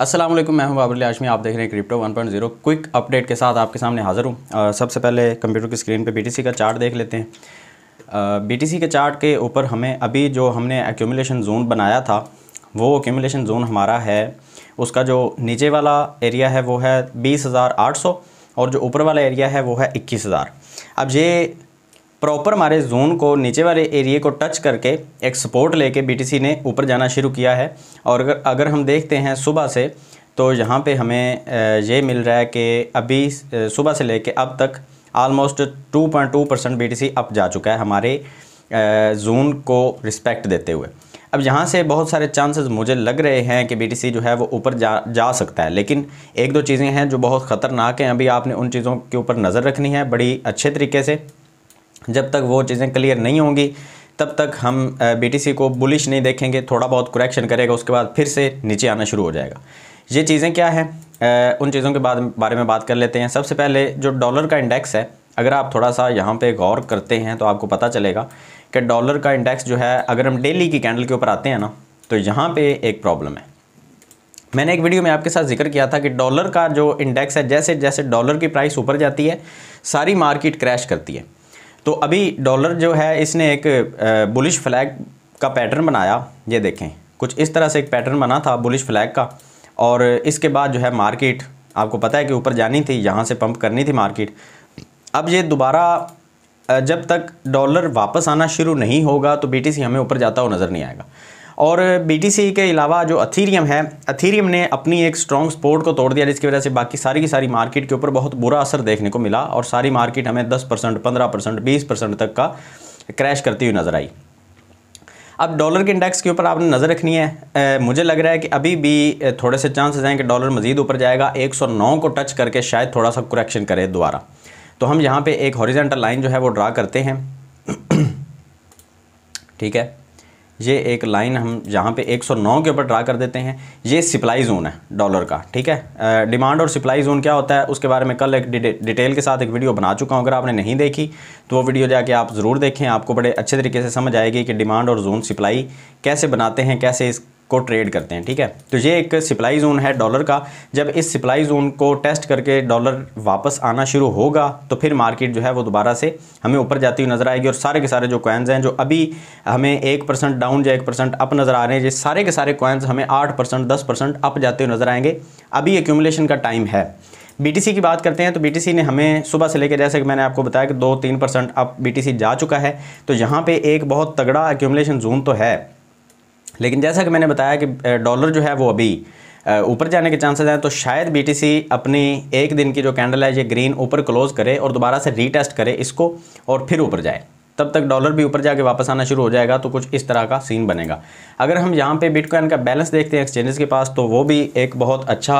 असलम मैं हूं बाबर आशमी आप देख रहे हैं क्रिप्टो 1.0 क्विक अपडेट के साथ आपके सामने हाजिर हूं सबसे पहले कंप्यूटर की स्क्रीन पे बीटीसी का चार्ट देख लेते हैं बीटीसी के चार्ट के ऊपर हमें अभी जो हमने एक्यूमलेशन जोन बनाया था वो एक्यूमलेशन जोन हमारा है उसका जो नीचे वाला एरिया है वो है बीस और जो ऊपर वाला एरिया है वो है इक्कीस अब ये प्रॉपर हमारे जोन को नीचे वाले एरिए को टच करके एक सपोर्ट लेके बीटीसी ने ऊपर जाना शुरू किया है और अगर अगर हम देखते हैं सुबह से तो यहाँ पे हमें ये मिल रहा है कि अभी सुबह से लेके अब तक आलमोस्ट 2.2 परसेंट बी अप जा चुका है हमारे जोन को रिस्पेक्ट देते हुए अब यहाँ से बहुत सारे चांसेस मुझे लग रहे हैं कि बीटीसी जो है वो ऊपर जा जा सकता है लेकिन एक दो चीज़ें हैं जो बहुत ख़तरनाक हैं अभी आपने उन चीज़ों के ऊपर नज़र रखनी है बड़ी अच्छे तरीके से जब तक वो चीज़ें क्लियर नहीं होंगी तब तक हम बी को बुलिश नहीं देखेंगे थोड़ा बहुत करेक्शन करेगा उसके बाद फिर से नीचे आना शुरू हो जाएगा ये चीज़ें क्या हैं उन चीज़ों के बाद बारे में बात कर लेते हैं सबसे पहले जो डॉलर का इंडेक्स है अगर आप थोड़ा सा यहाँ पे गौर करते हैं तो आपको पता चलेगा कि डॉलर का इंडेक्स जो है अगर हम डेली की कैंडल के ऊपर आते हैं ना तो यहाँ पे एक प्रॉब्लम है मैंने एक वीडियो में आपके साथ जिक्र किया था कि डॉलर का जो इंडेक्स है जैसे जैसे डॉलर की प्राइस ऊपर जाती है सारी मार्केट क्रैश करती है तो अभी डॉलर जो है इसने एक बुलिश फ्लैग का पैटर्न बनाया ये देखें कुछ इस तरह से एक पैटर्न बना था बुलिश फ्लैग का और इसके बाद जो है मार्केट आपको पता है कि ऊपर जानी थी यहाँ से पंप करनी थी मार्केट अब ये दोबारा जब तक डॉलर वापस आना शुरू नहीं होगा तो बी हमें ऊपर जाता हुआ नज़र नहीं आएगा और बी के अलावा जो अथीरियम है अथीरियम ने अपनी एक स्ट्रॉन्ग सपोर्ट को तोड़ दिया जिसकी वजह से बाकी सारी की सारी मार्केट के ऊपर बहुत बुरा असर देखने को मिला और सारी मार्केट हमें दस परसेंट पंद्रह परसेंट बीस परसेंट तक का क्रैश करती हुई नज़र आई अब डॉलर के इंडेक्स के ऊपर आपने नज़र रखनी है ए, मुझे लग रहा है कि अभी भी थोड़े से चांसेस हैं कि डॉलर मजीद ऊपर जाएगा 109 को टच करके शायद थोड़ा सा करेक्शन करे दोबारा तो हम यहाँ पे एक हॉरिजेंटल लाइन जो है वो ड्रा करते हैं ठीक है ये एक लाइन हम जहाँ पे 109 के ऊपर ड्रा कर देते हैं ये सप्लाई जोन है डॉलर का ठीक है डिमांड और सप्लाई जोन क्या होता है उसके बारे में कल एक डिटेल के साथ एक वीडियो बना चुका हूँ अगर आपने नहीं देखी तो वो वीडियो जाके आप ज़रूर देखें आपको बड़े अच्छे तरीके से समझ आएगी कि डिमांड और जोन सप्लाई कैसे बनाते हैं कैसे इस को ट्रेड करते हैं ठीक है तो ये एक सप्लाई जोन है डॉलर का जब इस सप्लाई जोन को टेस्ट करके डॉलर वापस आना शुरू होगा तो फिर मार्केट जो है वो दोबारा से हमें ऊपर जाती हुई नज़र आएगी और सारे के सारे जो कॉइन्स हैं जो अभी हमें एक परसेंट डाउन या एक परसेंट अप नज़र आ रहे हैं ये सारे के सारे कॉइन्स हमें आठ परसेंट दस परसेंट अप जाते हुए नज़र आएंगे अभी एक्यूमुलेशन का टाइम है बीटीसी की बात करते हैं तो बीटीसी ने हमें सुबह से लेकर जैसे कि मैंने आपको बताया कि दो तीन परसेंट अब बीटीसी जा चुका है तो यहाँ पे एक बहुत तगड़ा एक्यूमलेशन जोन तो है लेकिन जैसा कि मैंने बताया कि डॉलर जो है वो अभी ऊपर जाने के चांसेस हैं तो शायद बीटीसी अपनी एक दिन की जो कैंडल है ये ग्रीन ऊपर क्लोज़ करे और दोबारा से रीटेस्ट करे इसको और फिर ऊपर जाए तब तक डॉलर भी ऊपर जाके वापस आना शुरू हो जाएगा तो कुछ इस तरह का सीन बनेगा अगर हम यहाँ पे बिटकॉइन का बैलेंस देखते हैं एक्सचेंजेस के पास तो वो भी एक बहुत अच्छा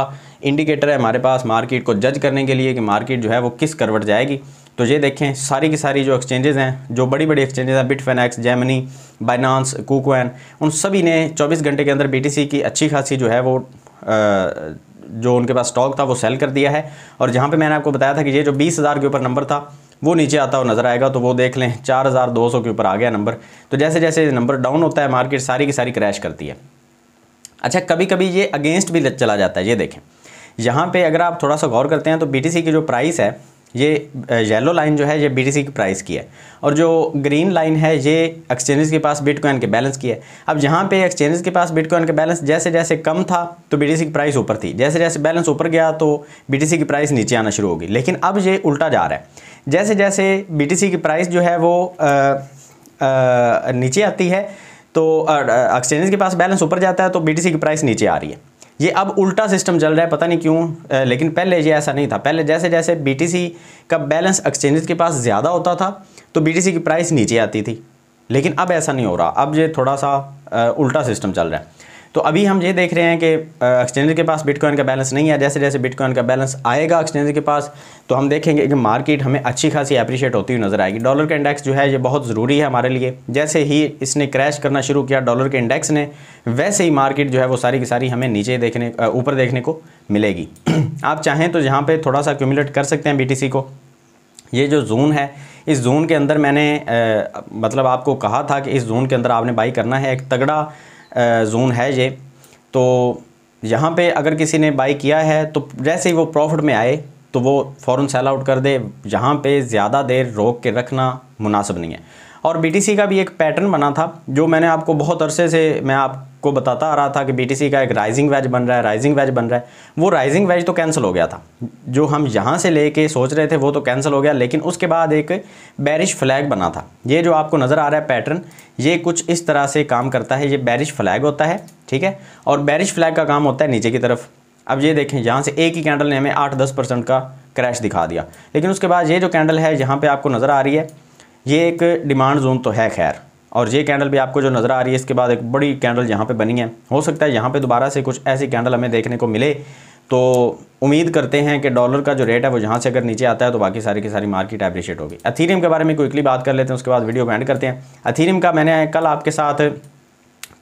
इंडिकेटर है हमारे पास मार्केट को जज करने के लिए कि मार्केट जो है वो किस करवट जाएगी तो ये देखें सारी की सारी जो एक्सचेंजेस हैं जो बड़ी बड़ी एक्सचेंजेस हैं बिटफेनेक्स जैमनी बाइनांस कुकवैन उन सभी ने 24 घंटे के अंदर बी की अच्छी खासी जो है वो आ, जो उनके पास स्टॉक था वो सेल कर दिया है और जहाँ पर मैंने आपको बताया था कि ये जो बीस हज़ार के ऊपर नंबर था वो नीचे आता हुआ नज़र आएगा तो वो देख लें चार हज़ार दो सौ के ऊपर आ गया नंबर तो जैसे जैसे नंबर डाउन होता है मार्केट सारी की सारी क्रैश करती है अच्छा कभी कभी ये अगेंस्ट भी चला जाता है ये देखें यहाँ पे अगर आप थोड़ा सा गौर करते हैं तो बी की जो प्राइस है ये येलो लाइन जो है ये बी की प्राइस की है और जो ग्रीन लाइन है ये एक्सचेंजेस के पास बिटकॉइन के बैलेंस की है अब जहाँ पे एक्सचेंजेस के पास बिटकॉइन के बैलेंस जैसे जैसे कम था तो बी की प्राइस ऊपर थी जैसे जैसे बैलेंस ऊपर गया तो बी की प्राइस नीचे आना शुरू होगी लेकिन अब ये उल्टा जा रहा है जैसे जैसे बी की प्राइस जो है वो आ, आ, नीचे आती है तो एक्सचेंजेस के पास बैलेंस ऊपर जाता है तो बी की प्राइस नीचे आ रही है ये अब उल्टा सिस्टम चल रहा है पता नहीं क्यों लेकिन पहले ये ऐसा नहीं था पहले जैसे जैसे बी का बैलेंस एक्सचेंजेस के पास ज़्यादा होता था तो बी की प्राइस नीचे आती थी लेकिन अब ऐसा नहीं हो रहा अब ये थोड़ा सा उल्टा सिस्टम चल रहा है तो अभी हम ये देख रहे हैं कि एक्सचेंजर के पास बिटकॉइन का बैलेंस नहीं है जैसे जैसे बिटकॉइन का बैलेंस आएगा एक्सचेंजर के पास तो हम देखेंगे कि मार्केट हमें अच्छी खासी अप्रिशिएट होती हुई नज़र आएगी डॉलर का इंडेक्स जो है ये बहुत ज़रूरी है हमारे लिए जैसे ही इसने क्रैश करना शुरू किया डॉलर के इंडेक्स ने वैसे ही मार्केट जो है वो सारी की सारी हमें नीचे देखने ऊपर देखने को मिलेगी आप चाहें तो यहाँ पर थोड़ा सा क्यूमुलेट कर सकते हैं बी को ये जो जोन है इस जोन के अंदर मैंने आ, मतलब आपको कहा था कि इस जोन के अंदर आपने बाई करना है एक तगड़ा जोन है ये तो यहाँ पे अगर किसी ने बाई किया है तो जैसे ही वो प्रॉफिट में आए तो वो फ़ौर सेल आउट कर दे यहाँ पे ज़्यादा देर रोक के रखना मुनासिब नहीं है और बीटीसी का भी एक पैटर्न बना था जो मैंने आपको बहुत अरसे से मैं आपको बताता आ रहा था कि बीटीसी का एक राइजिंग वैज बन रहा है राइजिंग वैज बन रहा है वो राइजिंग वैज तो कैंसिल हो गया था जो हम यहाँ से लेके सोच रहे थे वो तो कैंसिल हो गया लेकिन उसके बाद एक बैरिश फ्लैग बना था ये जो आपको नज़र आ रहा है पैटर्न ये कुछ इस तरह से काम करता है ये बैरिश फ्लैग होता है ठीक है और बैरिश फ्लैग का काम होता है नीचे की तरफ अब ये देखें यहाँ से एक ही कैंडल ने हमें आठ दस परसेंट का क्रैश दिखा दिया लेकिन उसके बाद ये जो कैंडल है यहाँ पे आपको नज़र आ रही है ये एक डिमांड जोन तो है खैर और ये कैंडल भी आपको जो नज़र आ रही है इसके बाद एक बड़ी कैंडल यहाँ पे बनी है हो सकता है यहाँ पे दोबारा से कुछ ऐसी कैंडल हमें देखने को मिले तो उम्मीद करते हैं कि डॉलर का जो रेट है वो यहाँ से अगर नीचे आता है तो बाकी सारी की सारी मार्केट एप्रिशिएट होगी अथीरियम के बारे में क्विकली बात कर लेते हैं उसके बाद वीडियो बैंड करते हैं अथीरियम का मैंने कल आपके साथ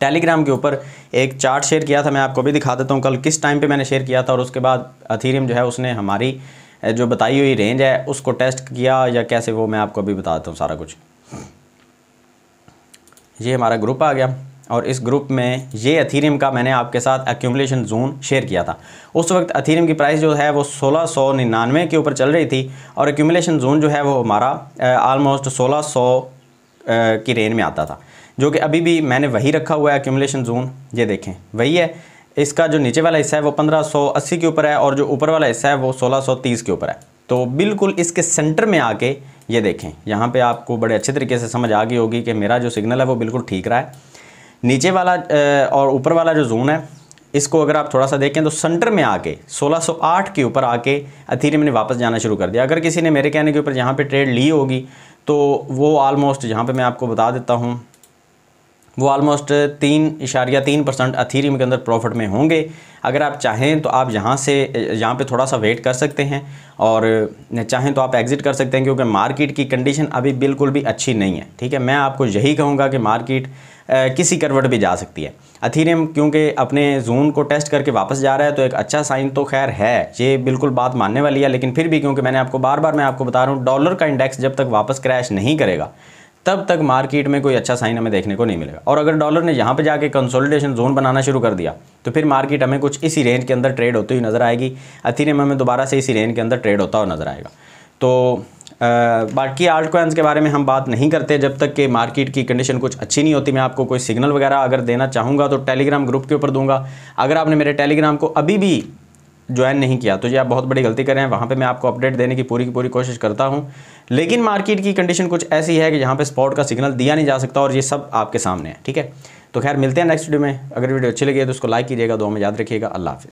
टेलीग्राम के ऊपर एक चार्ट शेयर किया था मैं आपको भी दिखा देता हूँ कल किस टाइम पर मैंने शेयर किया था और उसके बाद अथीरियम जो है उसने हमारी जो बताई हुई रेंज है उसको टेस्ट किया या कैसे वो मैं आपको अभी बताता हूँ सारा कुछ ये हमारा ग्रुप आ गया और इस ग्रुप में ये अथीरियम का मैंने आपके साथ एक्यूमलेशन जोन शेयर किया था उस वक्त अथीरियम की प्राइस जो है वो सोलह सौ निन्यानवे के ऊपर चल रही थी और एक्यूमलेशन जोन जो है वो हमारा आलमोस्ट सोलह सौ की रेंज में आता था जो कि अभी भी मैंने वही रखा हुआ है एक्यूमलेशन जोन ये देखें वही है इसका जो नीचे वाला हिस्सा है वो 1580 के ऊपर है और जो ऊपर वाला हिस्सा है वो 1630 के ऊपर है तो बिल्कुल इसके सेंटर में आके ये देखें यहाँ पे आपको बड़े अच्छे तरीके से समझ आ गई होगी कि मेरा जो सिग्नल है वो बिल्कुल ठीक रहा है नीचे वाला और ऊपर वाला जो जोन है इसको अगर आप थोड़ा सा देखें तो सेंटर में आके 1608 के ऊपर आके अथीरियम ने वापस जाना शुरू कर दिया अगर किसी ने मेरे कहने के ऊपर यहाँ पे ट्रेड ली होगी तो वो आलमोस्ट यहाँ पे मैं आपको बता देता हूँ वो आलमोस्ट तीन इशारिया तीन परसेंट अथीरियम के अंदर प्रॉफिट में होंगे अगर आप चाहें तो आप यहाँ से यहाँ पे थोड़ा सा वेट कर सकते हैं और चाहें तो आप एग्ज़िट कर सकते हैं क्योंकि मार्केट की कंडीशन अभी बिल्कुल भी अच्छी नहीं है ठीक है मैं आपको यही कहूँगा कि मार्केट किसी करवट भी जा सकती है अथीरियम क्योंकि अपने जोन को टेस्ट करके वापस जा रहा है तो एक अच्छा साइन तो खैर है ये बिल्कुल बात मानने वाली है लेकिन फिर भी क्योंकि मैंने आपको बार बार मैं आपको बता रहा हूँ डॉलर का इंडेक्स जब तक वापस क्रैश नहीं करेगा तब तक मार्केट में कोई अच्छा साइन हमें देखने को नहीं मिलेगा और अगर डॉलर ने यहाँ पे जाके कंसोलिडेशन जोन बनाना शुरू कर दिया तो फिर मार्केट हमें कुछ इसी रेंज के अंदर ट्रेड होती हुई नज़र आएगी अथीरियम हमें दोबारा से इसी रेंज के अंदर ट्रेड होता हुआ नज़र आएगा तो आ, बाकी आर्ट क्वेंस के बारे में हम बात नहीं करते जब तक कि मार्केट की कंडीशन कुछ अच्छी नहीं होती मैं आपको कोई सिग्नल वगैरह अगर देना चाहूँगा तो टेलीग्राम ग्रुप के ऊपर दूंगा अगर आपने मेरे टेलीग्राम को अभी भी ज्वाइन नहीं किया तो ये आप बहुत बड़ी गलती कर रहे हैं वहाँ पे मैं आपको अपडेट देने की पूरी की पूरी कोशिश करता हूँ लेकिन मार्केट की कंडीशन कुछ ऐसी है कि यहाँ पे स्पॉट का सिग्नल दिया नहीं जा सकता और ये सब आपके सामने है ठीक है तो खैर मिलते हैं नेक्स्ट वीडियो में अगर वीडियो अच्छी लगी है तो उसको लाइक कीजिएगा दो में याद रखिएगा अल्लाह